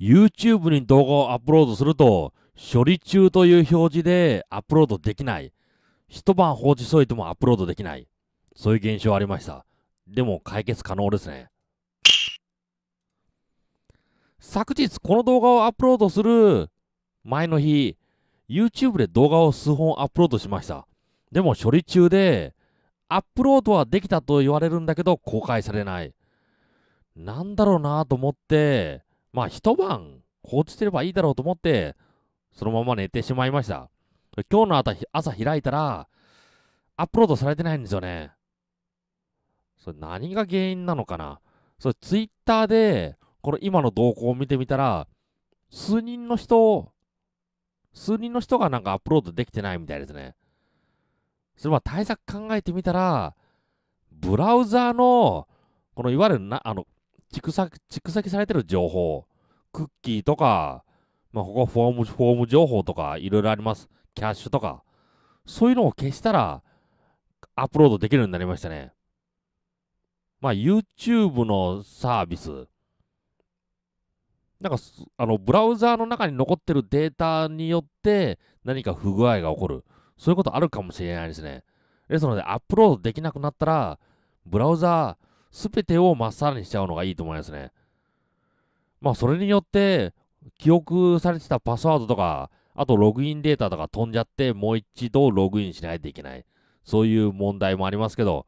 YouTube に動画をアップロードすると、処理中という表示でアップロードできない。一晩放置しといてもアップロードできない。そういう現象ありました。でも解決可能ですね。昨日この動画をアップロードする前の日、YouTube で動画を数本アップロードしました。でも処理中で、アップロードはできたと言われるんだけど公開されない。なんだろうなと思って、まあ一晩放置すればいいだろうと思って、そのまま寝てしまいました。今日の朝開いたら、アップロードされてないんですよね。それ何が原因なのかなそれツイッターで、この今の動向を見てみたら、数人の人、数人の人がなんかアップロードできてないみたいですね。それは対策考えてみたら、ブラウザーの、このいわゆるな、あの、蓄積、蓄積されてる情報、クッキーとか、まあ、ここフォーム、フォーム情報とか、いろいろあります。キャッシュとか。そういうのを消したら、アップロードできるようになりましたね。まあ、YouTube のサービス。なんか、あの、ブラウザーの中に残ってるデータによって何か不具合が起こる。そういうことあるかもしれないですね。ですので、アップロードできなくなったら、ブラウザー、全てをまっさらにしちゃうのがいいと思いますね。まあ、それによって、記憶されてたパスワードとか、あとログインデータとか飛んじゃって、もう一度ログインしないといけない。そういう問題もありますけど、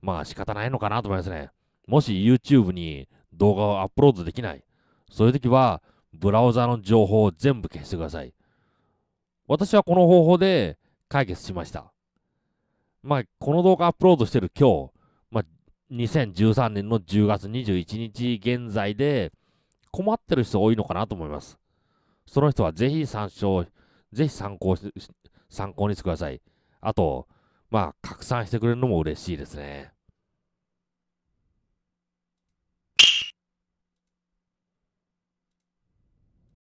まあ仕方ないのかなと思いますね。もし YouTube に動画をアップロードできない。そういう時は、ブラウザの情報を全部消してください。私はこの方法で解決しました。まあ、この動画アップロードしてる今日、2013年の10月21日現在で困ってる人多いのかなと思います。その人はぜひ参照、ぜひ参考参考にしてください。あと、まあ、拡散してくれるのも嬉しいですね。